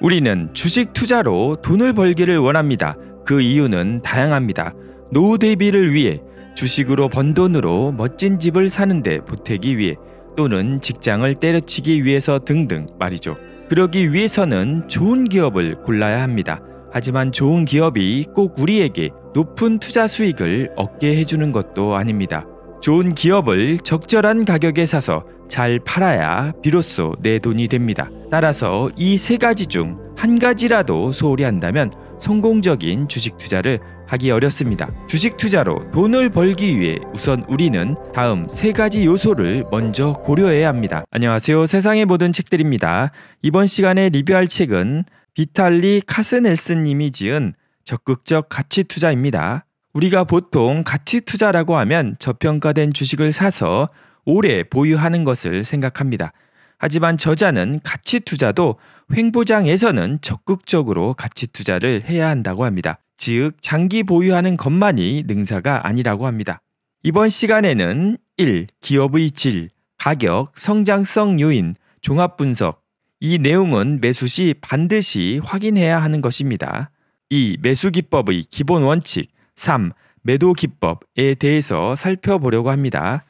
우리는 주식 투자로 돈을 벌기를 원합니다. 그 이유는 다양합니다. 노후 대비를 위해 주식으로 번 돈으로 멋진 집을 사는데 보태기 위해 또는 직장을 때려치기 위해서 등등 말이죠. 그러기 위해서는 좋은 기업을 골라야 합니다. 하지만 좋은 기업이 꼭 우리에게 높은 투자 수익을 얻게 해주는 것도 아닙니다. 좋은 기업을 적절한 가격에 사서 잘 팔아야 비로소 내 돈이 됩니다. 따라서 이 세 가지 중 한 가지라도 소홀히 한다면 성공적인 주식 투자를 하기 어렵습니다. 주식 투자로 돈을 벌기 위해 우선 우리는 다음 세 가지 요소를 먼저 고려해야 합니다. 안녕하세요. 세상의 모든 책들입니다. 이번 시간에 리뷰할 책은 비탈리 카스넬슨 님이 지은 적극적 가치 투자입니다. 우리가 보통 가치 투자라고 하면 저평가된 주식을 사서 오래 보유하는 것을 생각합니다. 하지만 저자는 가치 투자도 횡보장에서는 적극적으로 가치 투자를 해야 한다고 합니다. 즉, 장기 보유하는 것만이 능사가 아니라고 합니다. 이번 시간에는 1. 기업의 질, 가격, 성장성 요인, 종합 분석. 이 내용은 매수 시 반드시 확인해야 하는 것입니다. 2. 매수 기법의 기본 원칙. 3. 매도 기법에 대해서 살펴보려고 합니다.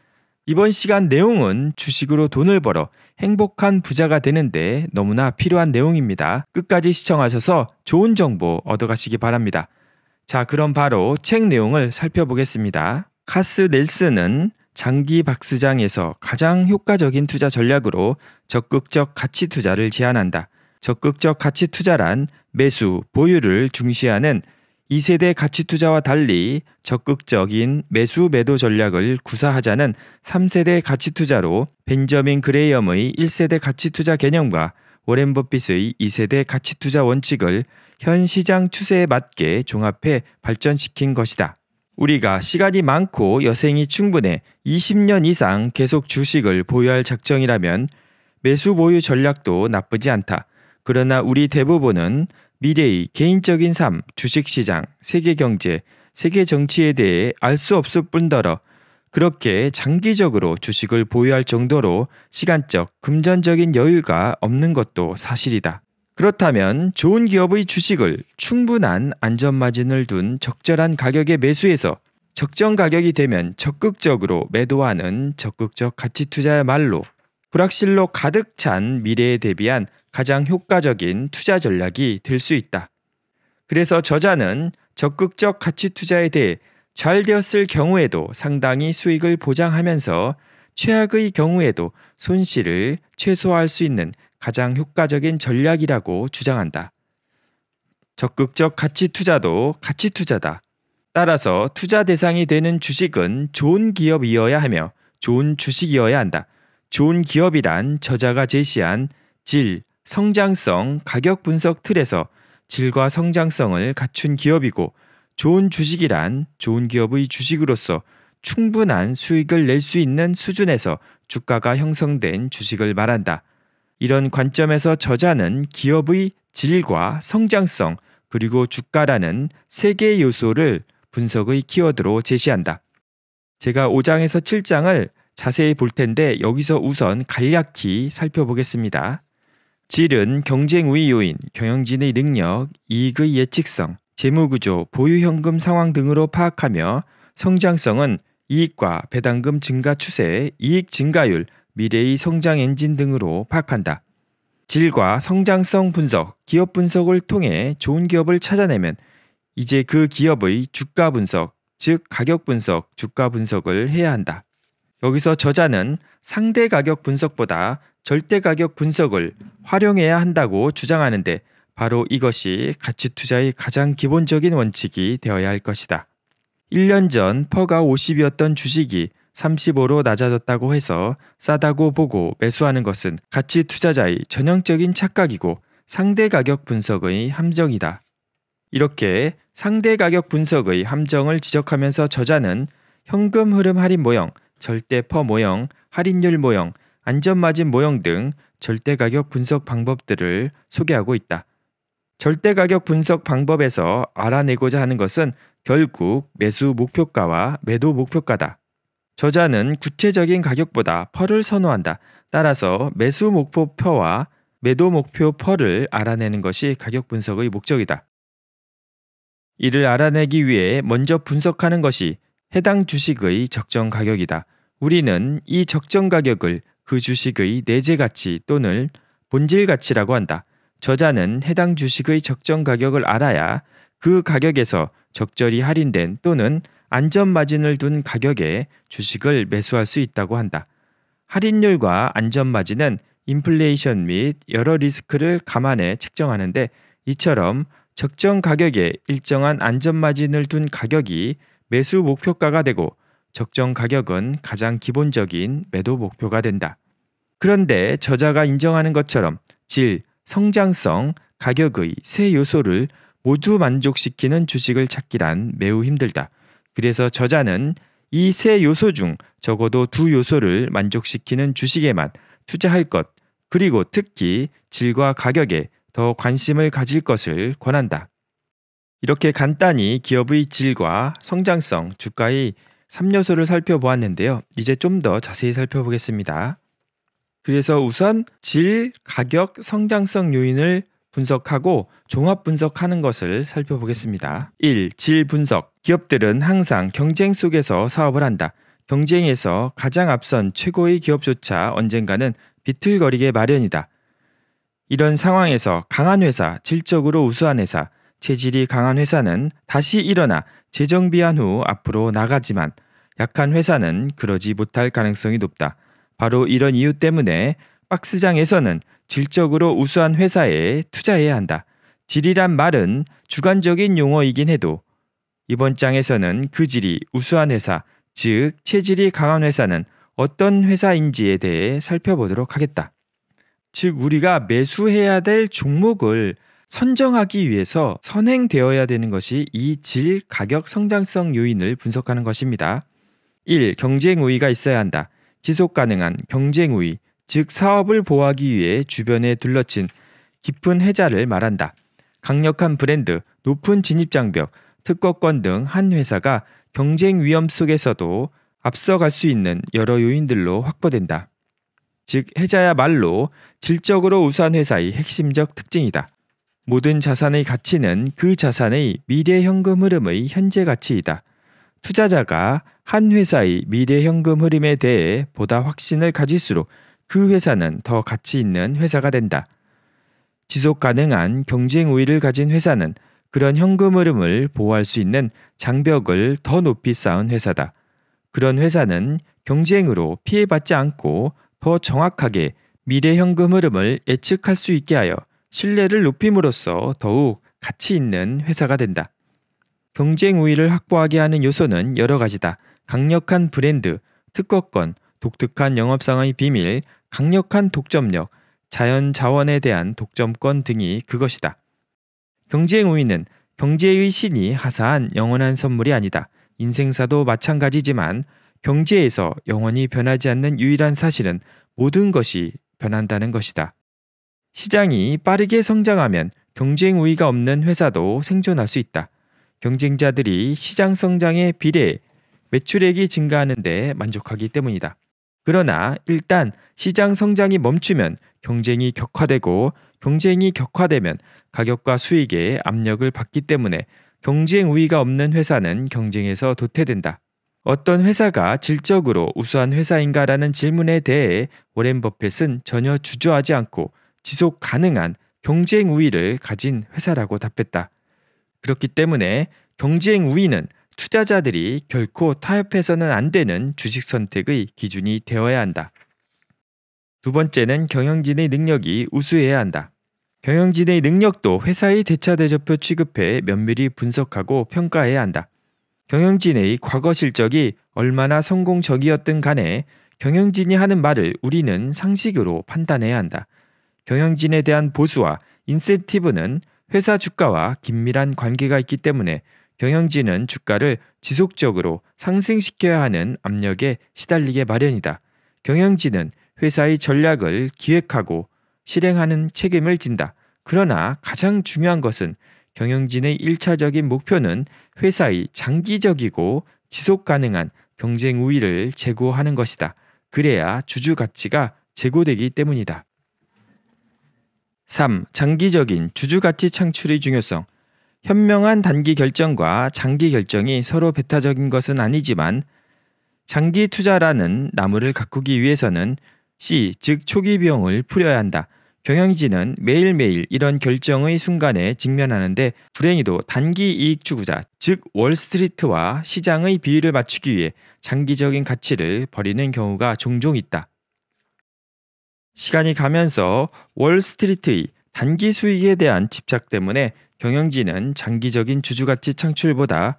이번 시간 내용은 주식으로 돈을 벌어 행복한 부자가 되는데 너무나 필요한 내용입니다. 끝까지 시청하셔서 좋은 정보 얻어가시기 바랍니다. 자, 그럼 바로 책 내용을 살펴보겠습니다. 카스 넬슨은 장기 박스장에서 가장 효과적인 투자 전략으로 적극적 가치 투자를 제안한다. 적극적 가치 투자란 매수, 보유를 중시하는 2세대 가치 투자와 달리 적극적인 매수 매도 전략을 구사하자는 3세대 가치 투자로 벤저민 그레이엄의 1세대 가치 투자 개념과 워렌 버핏의 2세대 가치 투자 원칙을 현 시장 추세에 맞게 종합해 발전시킨 것이다. 우리가 시간이 많고 여생이 충분해 20년 이상 계속 주식을 보유할 작정이라면 매수 보유 전략도 나쁘지 않다. 그러나 우리 대부분은 미래의 개인적인 삶, 주식시장, 세계경제, 세계정치에 대해 알 수 없을 뿐더러 그렇게 장기적으로 주식을 보유할 정도로 시간적, 금전적인 여유가 없는 것도 사실이다. 그렇다면 좋은 기업의 주식을 충분한 안전마진을 둔 적절한 가격에 매수해서 적정 가격이 되면 적극적으로 매도하는 적극적 가치 투자야말로 불확실로 가득 찬 미래에 대비한 가장 효과적인 투자 전략이 될 수 있다. 그래서 저자는 적극적 가치 투자에 대해 잘 되었을 경우에도 상당히 수익을 보장하면서 최악의 경우에도 손실을 최소화할 수 있는 가장 효과적인 전략이라고 주장한다. 적극적 가치 투자도 가치 투자다. 따라서 투자 대상이 되는 주식은 좋은 기업이어야 하며 좋은 주식이어야 한다. 좋은 기업이란 저자가 제시한 질, 성장성 가격 분석 틀에서 질과 성장성을 갖춘 기업이고 좋은 주식이란 좋은 기업의 주식으로서 충분한 수익을 낼 수 있는 수준에서 주가가 형성된 주식을 말한다. 이런 관점에서 저자는 기업의 질과 성장성 그리고 주가라는 세 개의 요소를 분석의 키워드로 제시한다. 제가 5장에서 7장을 자세히 볼 텐데 여기서 우선 간략히 살펴보겠습니다. 질은 경쟁 우위 요인, 경영진의 능력, 이익의 예측성, 재무구조, 보유현금 상황 등으로 파악하며 성장성은 이익과 배당금 증가 추세, 이익 증가율, 미래의 성장 엔진 등으로 파악한다. 질과 성장성 분석, 기업 분석을 통해 좋은 기업을 찾아내면 이제 그 기업의 주가 분석, 즉 가격 분석, 주가 분석을 해야 한다. 여기서 저자는 상대 가격 분석보다 절대 가격 분석을 활용해야 한다고 주장하는데 바로 이것이 가치 투자의 가장 기본적인 원칙이 되어야 할 것이다. 1년 전 퍼가 50이었던 주식이 35로 낮아졌다고 해서 싸다고 보고 매수하는 것은 가치 투자자의 전형적인 착각이고 상대 가격 분석의 함정이다. 이렇게 상대 가격 분석의 함정을 지적하면서 저자는 현금 흐름 할인 모형, 절대 퍼 모형, 할인율 모형, 안전마진 모형 등 절대가격 분석 방법들을 소개하고 있다. 절대가격 분석 방법에서 알아내고자 하는 것은 결국 매수 목표가와 매도 목표가다. 저자는 구체적인 가격보다 펄을 선호한다. 따라서 매수 목표 펴와 매도 목표 펄을 알아내는 것이 가격 분석의 목적이다. 이를 알아내기 위해 먼저 분석하는 것이 해당 주식의 적정 가격이다. 우리는 이 적정 가격을 그 주식의 내재 가치 또는 본질 가치라고 한다. 저자는 해당 주식의 적정 가격을 알아야 그 가격에서 적절히 할인된 또는 안전 마진을 둔 가격에 주식을 매수할 수 있다고 한다. 할인율과 안전 마진은 인플레이션 및 여러 리스크를 감안해 측정하는데 이처럼 적정 가격에 일정한 안전 마진을 둔 가격이 매수 목표가가 되고 적정 가격은 가장 기본적인 매도 목표가 된다. 그런데 저자가 인정하는 것처럼 질, 성장성, 가격의 세 요소를 모두 만족시키는 주식을 찾기란 매우 힘들다. 그래서 저자는 이 세 요소 중 적어도 두 요소를 만족시키는 주식에만 투자할 것, 그리고 특히 질과 가격에 더 관심을 가질 것을 권한다. 이렇게 간단히 기업의 질과 성장성, 주가의 3요소를 살펴보았는데요. 이제 좀 더 자세히 살펴보겠습니다. 그래서 우선 질, 가격, 성장성 요인을 분석하고 종합 분석하는 것을 살펴보겠습니다. 1. 질 분석. 기업들은 항상 경쟁 속에서 사업을 한다. 경쟁에서 가장 앞선 최고의 기업조차 언젠가는 비틀거리게 마련이다. 이런 상황에서 강한 회사, 질적으로 우수한 회사, 체질이 강한 회사는 다시 일어나 재정비한 후 앞으로 나가지만 약한 회사는 그러지 못할 가능성이 높다. 바로 이런 이유 때문에 박스장에서는 질적으로 우수한 회사에 투자해야 한다. 질이란 말은 주관적인 용어이긴 해도 이번 장에서는 그 질이 우수한 회사, 즉 체질이 강한 회사는 어떤 회사인지에 대해 살펴보도록 하겠다. 즉 우리가 매수해야 될 종목을 선정하기 위해서 선행되어야 되는 것이 이 질, 가격, 성장성 요인을 분석하는 것입니다. 1. 경쟁 우위가 있어야 한다. 지속 가능한 경쟁 우위, 즉 사업을 보호하기 위해 주변에 둘러친 깊은 해자를 말한다. 강력한 브랜드, 높은 진입 장벽, 특허권 등 한 회사가 경쟁 위험 속에서도 앞서갈 수 있는 여러 요인들로 확보된다. 즉 해자야말로 질적으로 우수한 회사의 핵심적 특징이다. 모든 자산의 가치는 그 자산의 미래 현금 흐름의 현재 가치이다. 투자자가 한 회사의 미래 현금 흐름에 대해 보다 확신을 가질수록 그 회사는 더 가치 있는 회사가 된다. 지속 가능한 경쟁 우위를 가진 회사는 그런 현금 흐름을 보호할 수 있는 장벽을 더 높이 쌓은 회사다. 그런 회사는 경쟁으로 피해받지 않고 더 정확하게 미래 현금 흐름을 예측할 수 있게 하여 신뢰를 높임으로써 더욱 가치 있는 회사가 된다. 경쟁 우위를 확보하게 하는 요소는 여러 가지다. 강력한 브랜드, 특허권, 독특한 영업 상의 비밀, 강력한 독점력, 자연 자원에 대한 독점권 등이 그것이다. 경쟁 우위는 경제의 신이 하사한 영원한 선물이 아니다. 인생사도 마찬가지지만 경제에서 영원히 변하지 않는 유일한 사실은 모든 것이 변한다는 것이다. 시장이 빠르게 성장하면 경쟁 우위가 없는 회사도 생존할 수 있다. 경쟁자들이 시장 성장에 비례해 매출액이 증가하는데 만족하기 때문이다. 그러나 일단 시장 성장이 멈추면 경쟁이 격화되고 경쟁이 격화되면 가격과 수익에 압력을 받기 때문에 경쟁 우위가 없는 회사는 경쟁에서 도태된다. 어떤 회사가 질적으로 우수한 회사인가라는 질문에 대해 워렌 버펫은 전혀 주저하지 않고 지속 가능한 경쟁 우위를 가진 회사라고 답했다. 그렇기 때문에 경쟁 우위는 투자자들이 결코 타협해서는 안 되는 주식 선택의 기준이 되어야 한다. 두 번째는 경영진의 능력이 우수해야 한다. 경영진의 능력도 회사의 대차대조표 취급해 면밀히 분석하고 평가해야 한다. 경영진의 과거 실적이 얼마나 성공적이었든 간에 경영진이 하는 말을 우리는 상식으로 판단해야 한다. 경영진에 대한 보수와 인센티브는 회사 주가와 긴밀한 관계가 있기 때문에 경영진은 주가를 지속적으로 상승시켜야 하는 압력에 시달리게 마련이다. 경영진은 회사의 전략을 기획하고 실행하는 책임을 진다. 그러나 가장 중요한 것은 경영진의 1차적인 목표는 회사의 장기적이고 지속 가능한 경쟁 우위를 제고하는 것이다. 그래야 주주 가치가 제고되기 때문이다. 3. 장기적인 주주 가치 창출의 중요성. 현명한 단기 결정과 장기 결정이 서로 배타적인 것은 아니지만 장기 투자라는 나무를 가꾸기 위해서는 C, 즉 초기 비용을 풀어야 한다. 경영진은 매일매일 이런 결정의 순간에 직면하는데 불행히도 단기 이익 추구자, 즉 월스트리트와 시장의 비율을 맞추기 위해 장기적인 가치를 버리는 경우가 종종 있다. 시간이 가면서 월스트리트의 단기 수익에 대한 집착 때문에 경영진은 장기적인 주주 가치 창출보다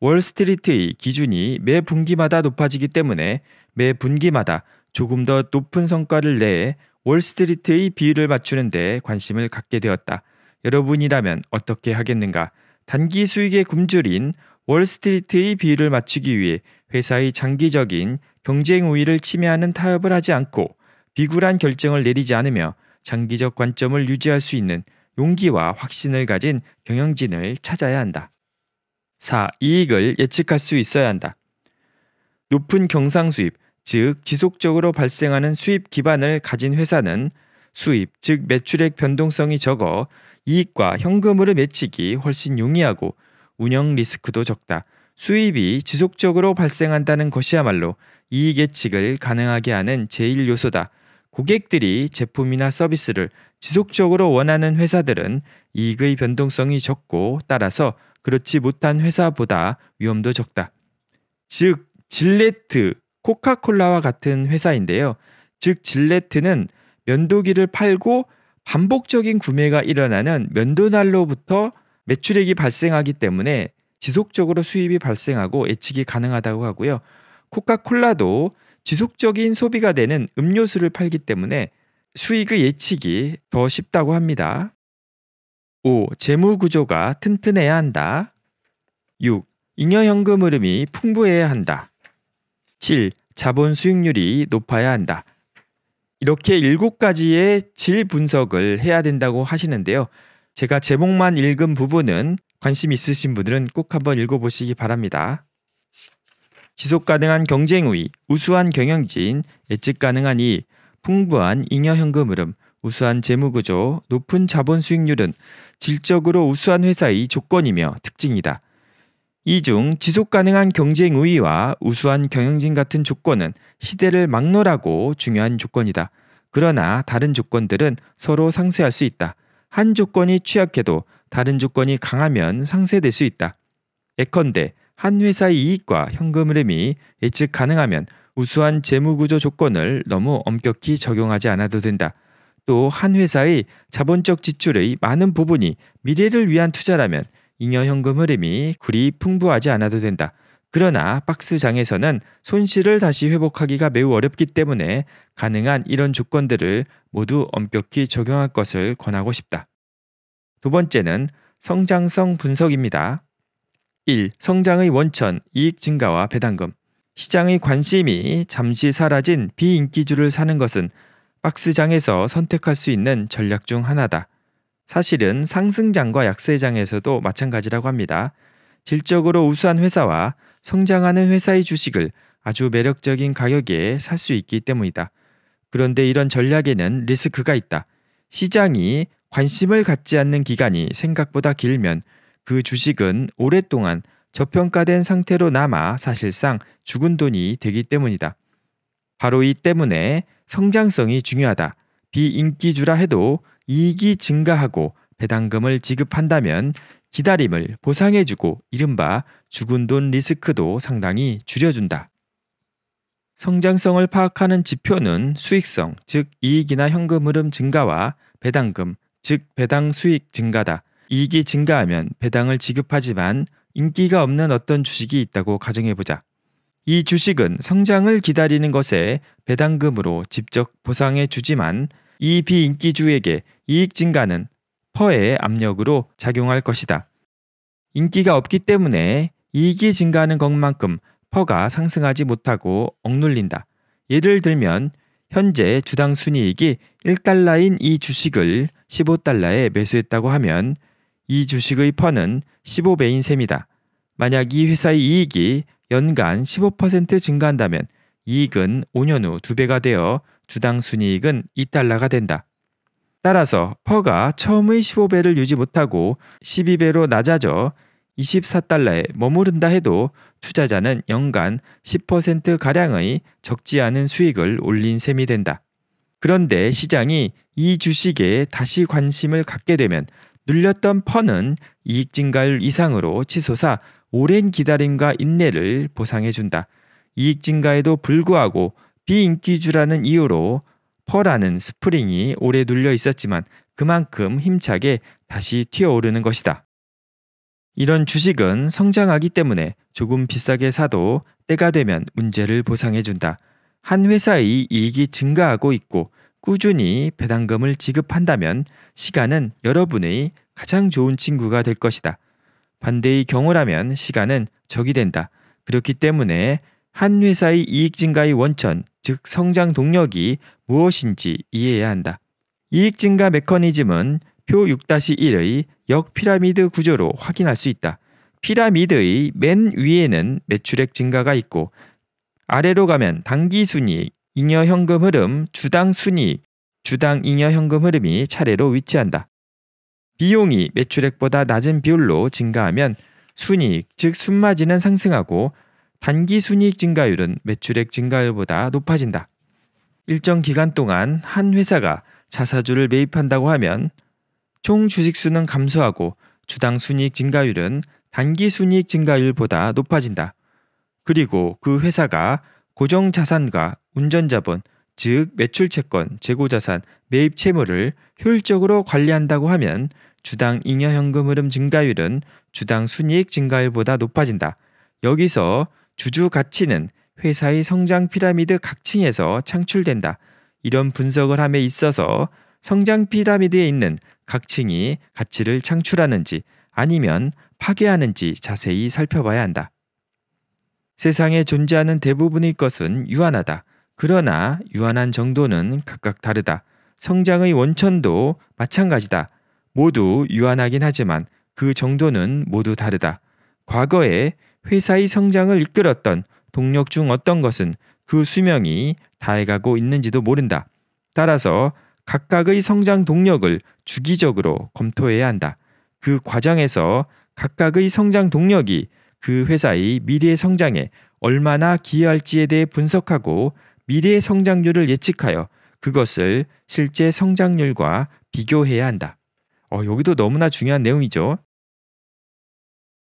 월스트리트의 기준이 매 분기마다 높아지기 때문에 매 분기마다 조금 더 높은 성과를 내에 월스트리트의 비율을 맞추는데 관심을 갖게 되었다. 여러분이라면 어떻게 하겠는가? 단기 수익의 굶주린 월스트리트의 비율을 맞추기 위해 회사의 장기적인 경쟁 우위를 침해하는 타협을 하지 않고 비굴한 결정을 내리지 않으며 장기적 관점을 유지할 수 있는 용기와 확신을 가진 경영진을 찾아야 한다. 4. 이익을 예측할 수 있어야 한다. 높은 경상 수입, 즉 지속적으로 발생하는 수입 기반을 가진 회사는 수입, 즉 매출액 변동성이 적어 이익과 현금으로 매치기 훨씬 용이하고 운영 리스크도 적다. 수입이 지속적으로 발생한다는 것이야말로 이익 예측을 가능하게 하는 제1 요소다. 고객들이 제품이나 서비스를 지속적으로 원하는 회사들은 이익의 변동성이 적고 따라서 그렇지 못한 회사보다 위험도 적다. 즉, 질레트, 코카콜라와 같은 회사인데요. 즉, 질레트는 면도기를 팔고 반복적인 구매가 일어나는 면도날로부터 매출액이 발생하기 때문에 지속적으로 수입이 발생하고 예측이 가능하다고 하고요. 코카콜라도 지속적인 소비가 되는 음료수를 팔기 때문에 수익의 예측이 더 쉽다고 합니다. 5. 재무 구조가 튼튼해야 한다. 6. 잉여현금 흐름이 풍부해야 한다. 7. 자본 수익률이 높아야 한다. 이렇게 7가지의 질 분석을 해야 된다고 하시는데요. 제가 제목만 읽은 부분은 관심 있으신 분들은 꼭 한번 읽어보시기 바랍니다. 지속 가능한 경쟁 우위, 우수한 경영진, 예측 가능한 이익, 풍부한 잉여 현금 흐름, 우수한 재무 구조, 높은 자본 수익률은 질적으로 우수한 회사의 조건이며 특징이다. 이 중 지속 가능한 경쟁 우위와 우수한 경영진 같은 조건은 시대를 막론하고 중요한 조건이다. 그러나 다른 조건들은 서로 상쇄할 수 있다. 한 조건이 취약해도 다른 조건이 강하면 상쇄될 수 있다. 에컨대 한 회사의 이익과 현금 흐름이 예측 가능하면 우수한 재무구조 조건을 너무 엄격히 적용하지 않아도 된다. 또 한 회사의 자본적 지출의 많은 부분이 미래를 위한 투자라면 잉여 현금 흐름이 그리 풍부하지 않아도 된다. 그러나 박스장에서는 손실을 다시 회복하기가 매우 어렵기 때문에 가능한 이런 조건들을 모두 엄격히 적용할 것을 권하고 싶다. 두 번째는 성장성 분석입니다. 1. 성장의 원천, 이익 증가와 배당금. 시장의 관심이 잠시 사라진 비인기주를 사는 것은 박스장에서 선택할 수 있는 전략 중 하나다. 사실은 상승장과 약세장에서도 마찬가지라고 합니다. 질적으로 우수한 회사와 성장하는 회사의 주식을 아주 매력적인 가격에 살 수 있기 때문이다. 그런데 이런 전략에는 리스크가 있다. 시장이 관심을 갖지 않는 기간이 생각보다 길면 그 주식은 오랫동안 저평가된 상태로 남아 사실상 죽은 돈이 되기 때문이다. 바로 이 때문에 성장성이 중요하다. 비인기주라 해도 이익이 증가하고 배당금을 지급한다면 기다림을 보상해주고 이른바 죽은 돈 리스크도 상당히 줄여준다. 성장성을 파악하는 지표는 수익성, 즉 이익이나 현금 흐름 증가와 배당금, 즉 배당 수익 증가다. 이익이 증가하면 배당을 지급하지만 인기가 없는 어떤 주식이 있다고 가정해보자. 이 주식은 성장을 기다리는 것에 배당금으로 직접 보상해 주지만 이 비인기주에게 이익 증가는 퍼의 압력으로 작용할 것이다. 인기가 없기 때문에 이익이 증가하는 것만큼 퍼가 상승하지 못하고 억눌린다. 예를 들면 현재 주당 순이익이 1달러인 이 주식을 15달러에 매수했다고 하면 이 주식의 퍼는 15배인 셈이다. 만약 이 회사의 이익이 연간 15% 증가한다면 이익은 5년 후 2배가 되어 주당 순이익은 2달러가 된다. 따라서 퍼가 처음의 15배를 유지 못하고 12배로 낮아져 24달러에 머무른다 해도 투자자는 연간 10%가량의 적지 않은 수익을 올린 셈이 된다. 그런데 시장이 이 주식에 다시 관심을 갖게 되면 눌렸던 펀은 이익 증가율 이상으로 치솟아 오랜 기다림과 인내를 보상해준다. 이익 증가에도 불구하고 비인기주라는 이유로 퍼라는 스프링이 오래 눌려 있었지만 그만큼 힘차게 다시 튀어오르는 것이다. 이런 주식은 성장하기 때문에 조금 비싸게 사도 때가 되면 문제를 보상해준다. 한 회사의 이익이 증가하고 있고 꾸준히 배당금을 지급한다면 시간은 여러분의 가장 좋은 친구가 될 것이다. 반대의 경우라면 시간은 적이 된다. 그렇기 때문에 한 회사의 이익 증가의 원천, 즉 성장 동력이 무엇인지 이해해야 한다. 이익 증가 메커니즘은 표 6-1의 역피라미드 구조로 확인할 수 있다. 피라미드의 맨 위에는 매출액 증가가 있고 아래로 가면 당기순이익 잉여 현금 흐름, 주당 순위, 주당 잉여 현금 흐름이 차례로 위치한다. 비용이 매출액보다 낮은 비율로 증가하면 순이익, 즉 순마진은 상승하고 단기 순이익 증가율은 매출액 증가율보다 높아진다. 일정 기간 동안 한 회사가 자사주를 매입한다고 하면 총 주식수는 감소하고 주당 순이익 증가율은 단기 순이익 증가율보다 높아진다. 그리고 그 회사가 고정 자산과 운전자본, 즉 매출 채권, 재고 자산, 매입 채무를 효율적으로 관리한다고 하면 주당 잉여 현금 흐름 증가율은 주당 순이익 증가율보다 높아진다. 여기서 주주 가치는 회사의 성장 피라미드 각 층에서 창출된다. 이런 분석을 함에 있어서 성장 피라미드에 있는 각 층이 가치를 창출하는지 아니면 파괴하는지 자세히 살펴봐야 한다. 세상에 존재하는 대부분의 것은 유한하다. 그러나 유한한 정도는 각각 다르다. 성장의 원천도 마찬가지다. 모두 유한하긴 하지만 그 정도는 모두 다르다. 과거에 회사의 성장을 이끌었던 동력 중 어떤 것은 그 수명이 다해가고 있는지도 모른다. 따라서 각각의 성장 동력을 주기적으로 검토해야 한다. 그 과정에서 각각의 성장 동력이 그 회사의 미래 성장에 얼마나 기여할지에 대해 분석하고 미래의 성장률을 예측하여 그것을 실제 성장률과 비교해야 한다. 어, 여기도 너무나 중요한 내용이죠.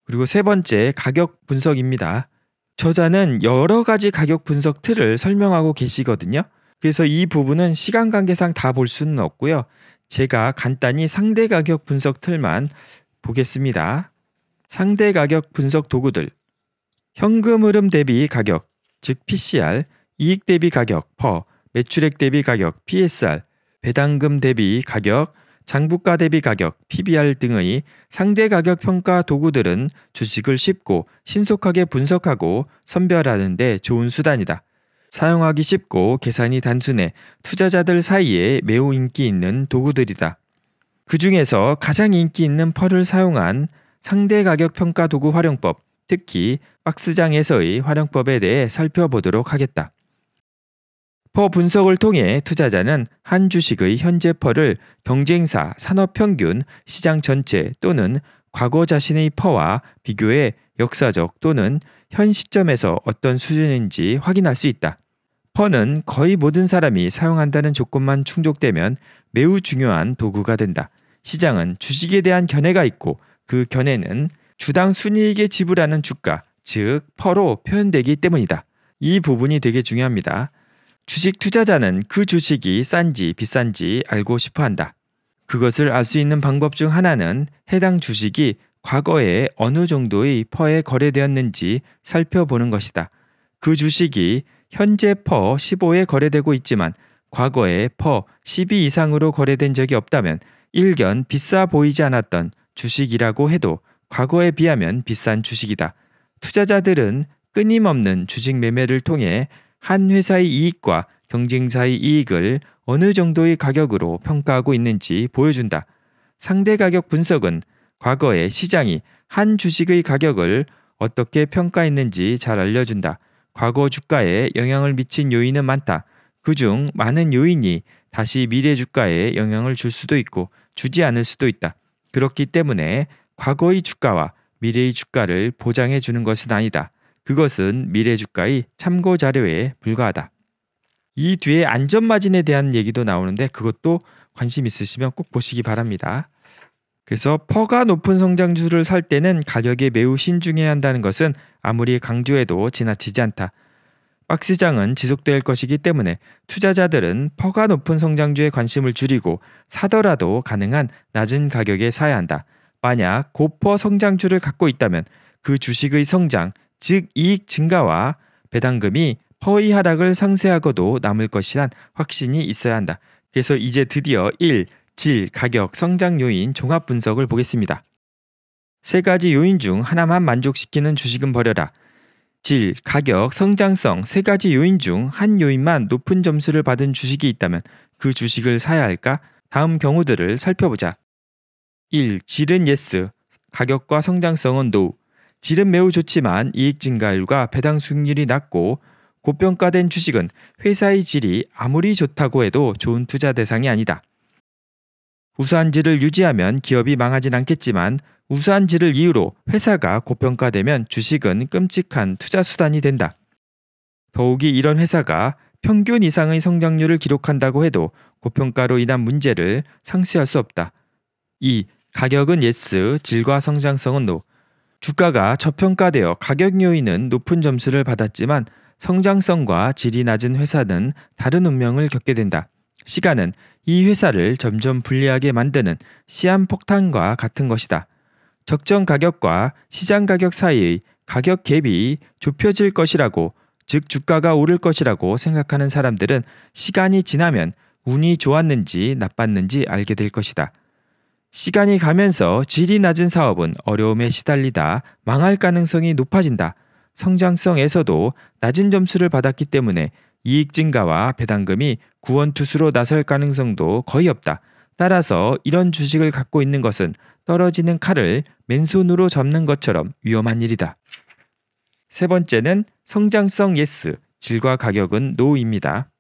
그리고 세 번째 가격 분석입니다. 저자는 여러 가지 가격 분석 틀을 설명하고 계시거든요. 그래서 이 부분은 시간 관계상 다 볼 수는 없고요. 제가 간단히 상대 가격 분석 틀만 보겠습니다. 상대 가격 분석 도구들, 현금 흐름 대비 가격, 즉 PCR, 이익 대비 가격, 퍼, 매출액 대비 가격, PSR, 배당금 대비 가격, 장부가 대비 가격, PBR 등의 상대 가격 평가 도구들은 주식을 쉽고 신속하게 분석하고 선별하는 데 좋은 수단이다. 사용하기 쉽고 계산이 단순해 투자자들 사이에 매우 인기 있는 도구들이다. 그 중에서 가장 인기 있는 펄을 사용한 상대 가격 평가 도구 활용법, 특히 박스장에서의 활용법에 대해 살펴보도록 하겠다. 퍼 분석을 통해 투자자는 한 주식의 현재 퍼를 경쟁사, 산업 평균, 시장 전체 또는 과거 자신의 퍼와 비교해 역사적 또는 현 시점에서 어떤 수준인지 확인할 수 있다. 퍼는 거의 모든 사람이 사용한다는 조건만 충족되면 매우 중요한 도구가 된다. 시장은 주식에 대한 견해가 있고 그 견해는 주당 순이익에 지불하는 주가, 즉 퍼로 표현되기 때문이다. 이 부분이 되게 중요합니다. 주식 투자자는 그 주식이 싼지 비싼지 알고 싶어 한다. 그것을 알 수 있는 방법 중 하나는 해당 주식이 과거에 어느 정도의 퍼에 거래되었는지 살펴보는 것이다. 그 주식이 현재 퍼 15에 거래되고 있지만 과거에 퍼 12 이상으로 거래된 적이 없다면 일견 비싸 보이지 않았던 주식이라고 해도 과거에 비하면 비싼 주식이다. 투자자들은 끊임없는 주식 매매를 통해 한 회사의 이익과 경쟁사의 이익을 어느 정도의 가격으로 평가하고 있는지 보여준다. 상대 가격 분석은 과거에 시장이 한 주식의 가격을 어떻게 평가했는지 잘 알려준다. 과거 주가에 영향을 미친 요인은 많다. 그중 많은 요인이 다시 미래 주가에 영향을 줄 수도 있고 주지 않을 수도 있다. 그렇기 때문에 과거의 주가와 미래의 주가를 보장해 주는 것은 아니다. 그것은 미래 주가의 참고 자료에 불과하다. 이 뒤에 안전마진에 대한 얘기도 나오는데 그것도 관심 있으시면 꼭 보시기 바랍니다. 그래서 퍼가 높은 성장주를 살 때는 가격에 매우 신중해야 한다는 것은 아무리 강조해도 지나치지 않다. 박시장은 지속될 것이기 때문에 투자자들은 퍼가 높은 성장주에 관심을 줄이고 사더라도 가능한 낮은 가격에 사야 한다. 만약 고퍼 성장주를 갖고 있다면 그 주식의 성장, 즉 이익 증가와 배당금이 퍼위 하락을 상쇄하고도 남을 것이란 확신이 있어야 한다. 그래서 이제 드디어 1. 질, 가격, 성장 요인 종합 분석을 보겠습니다. 세 가지 요인 중 하나만 만족시키는 주식은 버려라. 질, 가격, 성장성 세 가지 요인 중 한 요인만 높은 점수를 받은 주식이 있다면 그 주식을 사야 할까? 다음 경우들을 살펴보자. 1. 질은 예스, 가격과 성장성은 노. 질은 매우 좋지만 이익 증가율과 배당 수익률이 낮고 고평가된 주식은 회사의 질이 아무리 좋다고 해도 좋은 투자 대상이 아니다. 우수한 질을 유지하면 기업이 망하진 않겠지만 우수한지를 이유로 회사가 고평가되면 주식은 끔찍한 투자 수단이 된다. 더욱이 이런 회사가 평균 이상의 성장률을 기록한다고 해도 고평가로 인한 문제를 상쇄할 수 없다. 2. 가격은 예스, 질과 성장성은 노. 주가가 저평가되어 가격 요인은 높은 점수를 받았지만 성장성과 질이 낮은 회사는 다른 운명을 겪게 된다. 시간은 이 회사를 점점 불리하게 만드는 시한폭탄과 같은 것이다. 적정 가격과 시장 가격 사이의 가격 갭이 좁혀질 것이라고 즉 주가가 오를 것이라고 생각하는 사람들은 시간이 지나면 운이 좋았는지 나빴는지 알게 될 것이다. 시간이 가면서 질이 낮은 사업은 어려움에 시달리다 망할 가능성이 높아진다. 성장성에서도 낮은 점수를 받았기 때문에 이익 증가와 배당금이 구원투수로 나설 가능성도 거의 없다. 따라서 이런 주식을 갖고 있는 것은 떨어지는 칼을 맨손으로 잡는 것처럼 위험한 일이다. 세 번째는 성장성 예스, 질과 가격은 노입니다.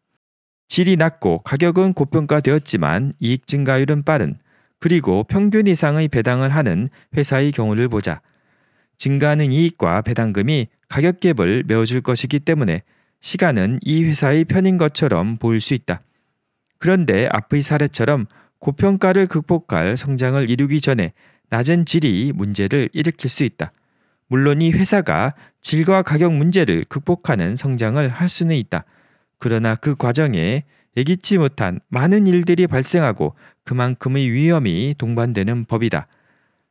질이 낮고 가격은 고평가되었지만 이익 증가율은 빠른 그리고 평균 이상의 배당을 하는 회사의 경우를 보자. 증가하는 이익과 배당금이 가격 갭을 메워줄 것이기 때문에 시간은 이 회사의 편인 것처럼 보일 수 있다. 그런데 앞의 사례처럼 고평가를 극복할 성장을 이루기 전에 낮은 질이 문제를 일으킬 수 있다. 물론 이 회사가 질과 가격 문제를 극복하는 성장을 할 수는 있다. 그러나 그 과정에 예기치 못한 많은 일들이 발생하고 그만큼의 위험이 동반되는 법이다.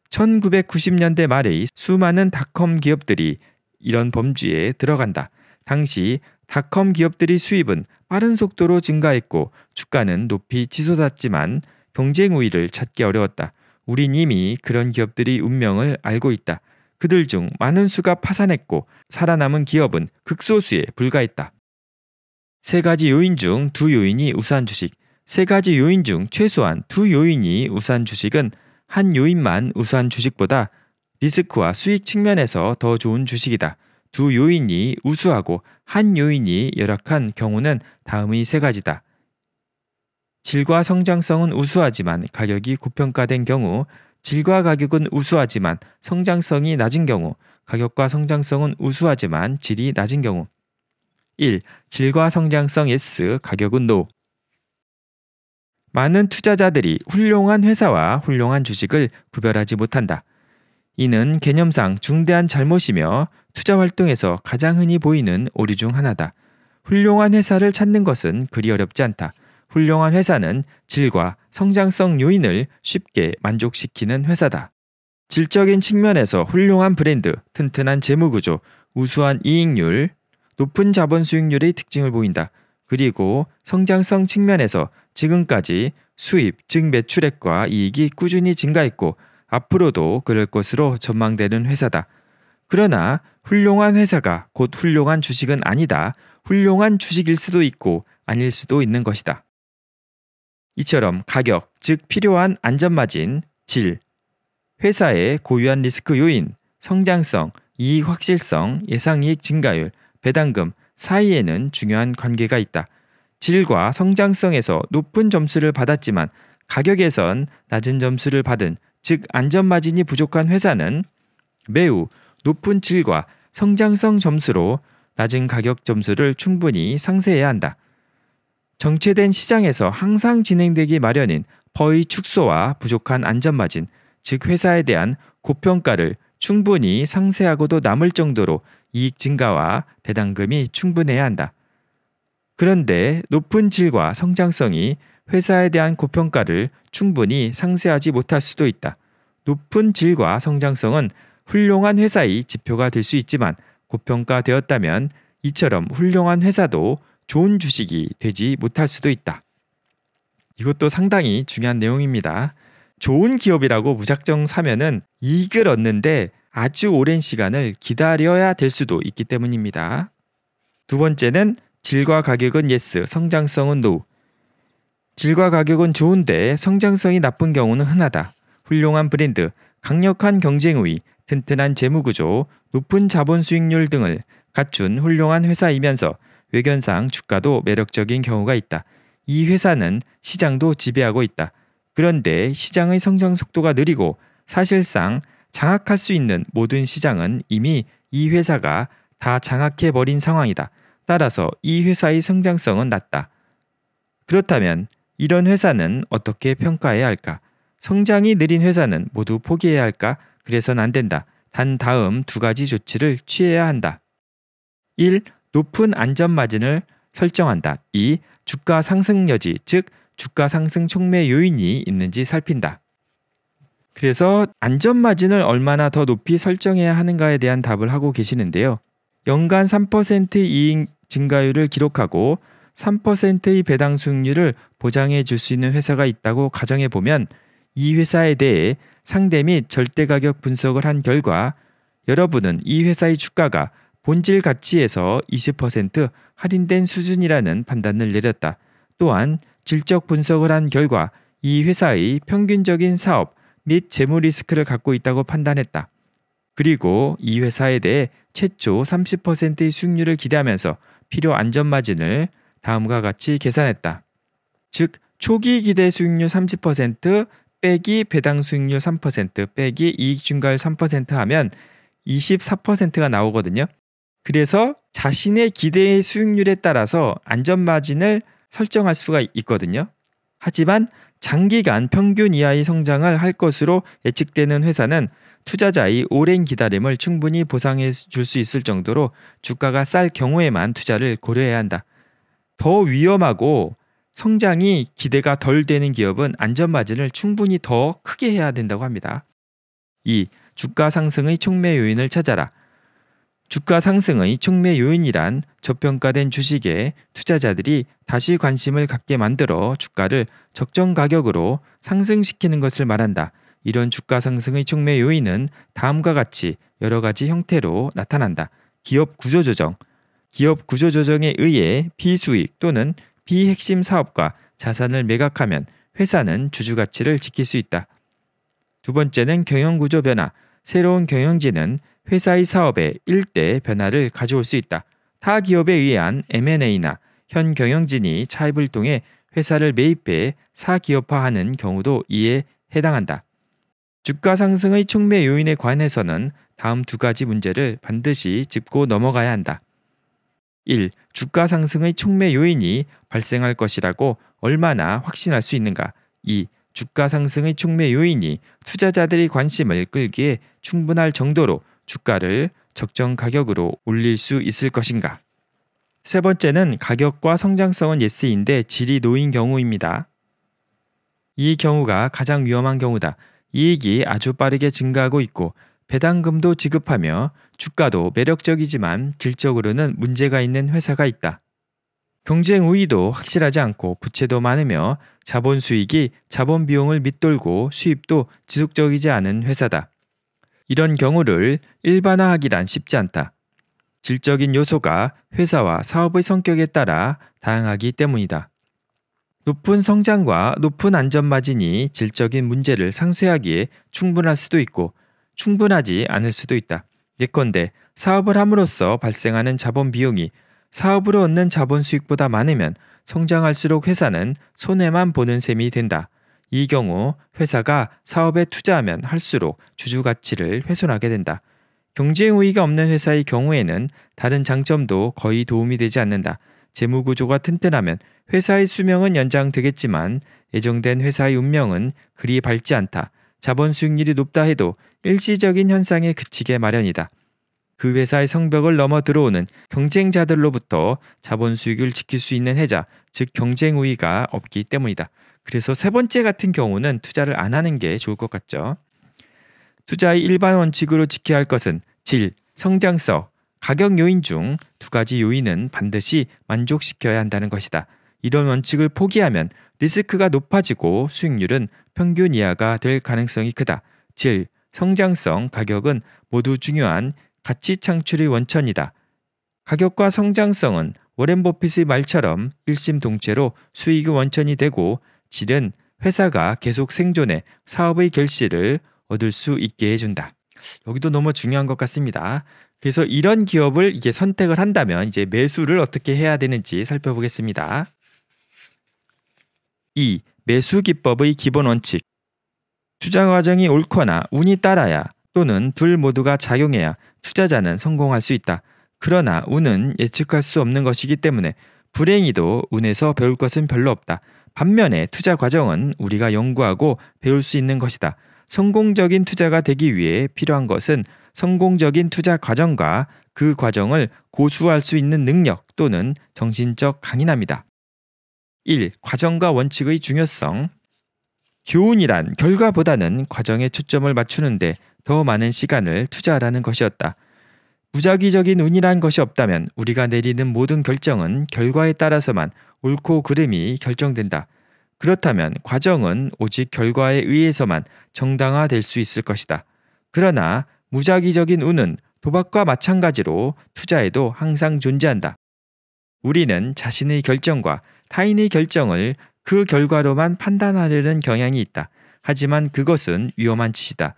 1990년대 말의 수많은 닷컴 기업들이 이런 범주에 들어간다. 당시 닷컴 기업들이 수입은 빠른 속도로 증가했고 주가는 높이 치솟았지만 경쟁 우위를 찾기 어려웠다. 우린 이미 그런 기업들이 운명을 알고 있다. 그들 중 많은 수가 파산했고 살아남은 기업은 극소수에 불과했다. 세 가지 요인 중 두 요인이 우수한 주식, 세 가지 요인 중 최소한 두 요인이 우수한 주식은 한 요인만 우수한 주식보다 리스크와 수익 측면에서 더 좋은 주식이다. 두 요인이 우수하고 한 요인이 열악한 경우는 다음의 세 가지다. 질과 성장성은 우수하지만 가격이 고평가된 경우, 질과 가격은 우수하지만 성장성이 낮은 경우, 가격과 성장성은 우수하지만 질이 낮은 경우. 1. 질과 성장성 S, 가격은 NO. 많은 투자자들이 훌륭한 회사와 훌륭한 주식을 구별하지 못한다. 이는 개념상 중대한 잘못이며 투자 활동에서 가장 흔히 보이는 오류 중 하나다. 훌륭한 회사를 찾는 것은 그리 어렵지 않다. 훌륭한 회사는 질과 성장성 요인을 쉽게 만족시키는 회사다. 질적인 측면에서 훌륭한 브랜드, 튼튼한 재무구조, 우수한 이익률, 높은 자본 수익률의 특징을 보인다. 그리고 성장성 측면에서 지금까지 수입, 즉 매출액과 이익이 꾸준히 증가했고 앞으로도 그럴 것으로 전망되는 회사다. 그러나 훌륭한 회사가 곧 훌륭한 주식은 아니다. 훌륭한 주식일 수도 있고 아닐 수도 있는 것이다. 이처럼 가격, 즉 필요한 안전마진, 질, 회사의 고유한 리스크 요인, 성장성, 이익 확실성, 예상이익 증가율, 배당금 사이에는 중요한 관계가 있다. 질과 성장성에서 높은 점수를 받았지만 가격에선 낮은 점수를 받은 즉 안전마진이 부족한 회사는 매우 높은 질과 성장성 점수로 낮은 가격 점수를 충분히 상쇄해야 한다. 정체된 시장에서 항상 진행되기 마련인 허의 축소와 부족한 안전마진, 즉 회사에 대한 고평가를 충분히 상세하고도 남을 정도로 이익 증가와 배당금이 충분해야 한다. 그런데 높은 질과 성장성이 회사에 대한 고평가를 충분히 상쇄하지 못할 수도 있다. 높은 질과 성장성은 훌륭한 회사의 지표가 될 수 있지만 고평가되었다면 이처럼 훌륭한 회사도 좋은 주식이 되지 못할 수도 있다. 이것도 상당히 중요한 내용입니다. 좋은 기업이라고 무작정 사면은 이익을 얻는데 아주 오랜 시간을 기다려야 될 수도 있기 때문입니다. 두 번째는 질과 가격은 예스, 성장성은 노. 질과 가격은 좋은데 성장성이 나쁜 경우는 흔하다. 훌륭한 브랜드, 강력한 경쟁의, 튼튼한 재무구조, 높은 자본 수익률 등을 갖춘 훌륭한 회사이면서 외견상 주가도 매력적인 경우가 있다. 이 회사는 시장도 지배하고 있다. 그런데 시장의 성장 속도가 느리고 사실상 장악할 수 있는 모든 시장은 이미 이 회사가 다 장악해 버린 상황이다. 따라서 이 회사의 성장성은 낮다. 그렇다면 이런 회사는 어떻게 평가해야 할까? 성장이 느린 회사는 모두 포기해야 할까? 그래서는 안 된다. 단 다음 두 가지 조치를 취해야 한다. 1. 높은 안전 마진을 설정한다. 2. 주가 상승 여지, 즉 주가 상승 촉매 요인이 있는지 살핀다. 그래서 안전 마진을 얼마나 더 높이 설정해야 하는가에 대한 답을 하고 계시는데요. 연간 3% 이익 증가율을 기록하고 3%의 배당 수익률을 보장해 줄 수 있는 회사가 있다고 가정해 보면 이 회사에 대해 상대 및 절대 가격 분석을 한 결과 여러분은 이 회사의 주가가 본질 가치에서 20% 할인된 수준이라는 판단을 내렸다. 또한 질적 분석을 한 결과 이 회사의 평균적인 사업 및 재무 리스크를 갖고 있다고 판단했다. 그리고 이 회사에 대해 최초 30%의 수익률을 기대하면서 필요 안전 마진을 다음과 같이 계산했다. 즉 초기 기대 수익률 30% 빼기 배당 수익률 3% 빼기 이익 증가율 3% 하면 24%가 나오거든요. 그래서 자신의 기대의 수익률에 따라서 안전 마진을 설정할 수가 있거든요. 하지만 장기간 평균 이하의 성장을 할 것으로 예측되는 회사는 투자자의 오랜 기다림을 충분히 보상해 줄 수 있을 정도로 주가가 쌀 경우에만 투자를 고려해야 한다. 더 위험하고 성장이 기대가 덜 되는 기업은 안전 마진을 충분히 더 크게 해야 된다고 합니다. 2. 주가 상승의 촉매 요인을 찾아라. 주가 상승의 촉매 요인이란 저평가된 주식에 투자자들이 다시 관심을 갖게 만들어 주가를 적정 가격으로 상승시키는 것을 말한다. 이런 주가 상승의 촉매 요인은 다음과 같이 여러 가지 형태로 나타난다. 기업 구조조정. 기업 구조조정에 의해 비수익 또는 비핵심 사업과 자산을 매각하면 회사는 주주가치를 지킬 수 있다. 두 번째는 경영구조 변화. 새로운 경영진은 회사의 사업에 일대 변화를 가져올 수 있다. 타 기업에 의한 M&A나 현 경영진이 차입을 통해 회사를 매입해 사기업화하는 경우도 이에 해당한다. 주가 상승의 촉매 요인에 관해서는 다음 두 가지 문제를 반드시 짚고 넘어가야 한다. 1. 주가 상승의 촉매 요인이 발생할 것이라고 얼마나 확신할 수 있는가? 2. 주가 상승의 촉매 요인이 투자자들의 관심을 끌기에 충분할 정도로 주가를 적정 가격으로 올릴 수 있을 것인가? 세 번째는 가격과 성장성은 예스인데 질이 노인 경우입니다. 이 경우가 가장 위험한 경우다. 이익이 아주 빠르게 증가하고 있고 배당금도 지급하며 주가도 매력적이지만 질적으로는 문제가 있는 회사가 있다. 경쟁 우위도 확실하지 않고 부채도 많으며 자본 수익이 자본 비용을 밑돌고 수입도 지속적이지 않은 회사다. 이런 경우를 일반화하기란 쉽지 않다. 질적인 요소가 회사와 사업의 성격에 따라 다양하기 때문이다. 높은 성장과 높은 안전마진이 질적인 문제를 상쇄하기에 충분할 수도 있고 충분하지 않을 수도 있다. 예컨대 사업을 함으로써 발생하는 자본 비용이 사업으로 얻는 자본 수익보다 많으면 성장할수록 회사는 손해만 보는 셈이 된다. 이 경우 회사가 사업에 투자하면 할수록 주주 가치를 훼손하게 된다. 경쟁 우위가 없는 회사의 경우에는 다른 장점도 거의 도움이 되지 않는다. 재무 구조가 튼튼하면 회사의 수명은 연장되겠지만 예정된 회사의 운명은 그리 밝지 않다. 자본 수익률이 높다 해도 일시적인 현상에 그치게 마련이다. 그 회사의 성벽을 넘어 들어오는 경쟁자들로부터 자본 수익을 지킬 수 있는 해자, 즉 경쟁 우위가 없기 때문이다. 그래서 세 번째 같은 경우는 투자를 안 하는 게 좋을 것 같죠. 투자의 일반 원칙으로 지켜야 할 것은 질, 성장성, 가격 요인 중 두 가지 요인은 반드시 만족시켜야 한다는 것이다. 이런 원칙을 포기하면 리스크가 높아지고 수익률은 평균 이하가 될 가능성이 크다. 질, 성장성, 가격은 모두 중요한 가치 창출의 원천이다. 가격과 성장성은 워렌 버핏의 말처럼 일심동체로 수익의 원천이 되고 질은 회사가 계속 생존해 사업의 결실을 얻을 수 있게 해준다. 여기도 너무 중요한 것 같습니다. 그래서 이런 기업을 이제 선택을 한다면 이제 매수를 어떻게 해야 되는지 살펴보겠습니다. 2. 매수 기법의 기본 원칙. 투자 과정이 옳거나 운이 따라야 또는 둘 모두가 작용해야 투자자는 성공할 수 있다. 그러나 운은 예측할 수 없는 것이기 때문에 불행히도 운에서 배울 것은 별로 없다. 반면에 투자 과정은 우리가 연구하고 배울 수 있는 것이다. 성공적인 투자가 되기 위해 필요한 것은 성공적인 투자 과정과 그 과정을 고수할 수 있는 능력 또는 정신적 강인함이다. 1. 과정과 원칙의 중요성. 교훈이란 결과보다는 과정에 초점을 맞추는데 더 많은 시간을 투자하라는 것이었다. 무작위적인 운이란 것이 없다면 우리가 내리는 모든 결정은 결과에 따라서만 옳고 그름이 결정된다. 그렇다면 과정은 오직 결과에 의해서만 정당화될 수 있을 것이다. 그러나 무작위적인 운은 도박과 마찬가지로 투자에도 항상 존재한다. 우리는 자신의 결정과 타인의 결정을 그 결과로만 판단하려는 경향이 있다. 하지만 그것은 위험한 짓이다.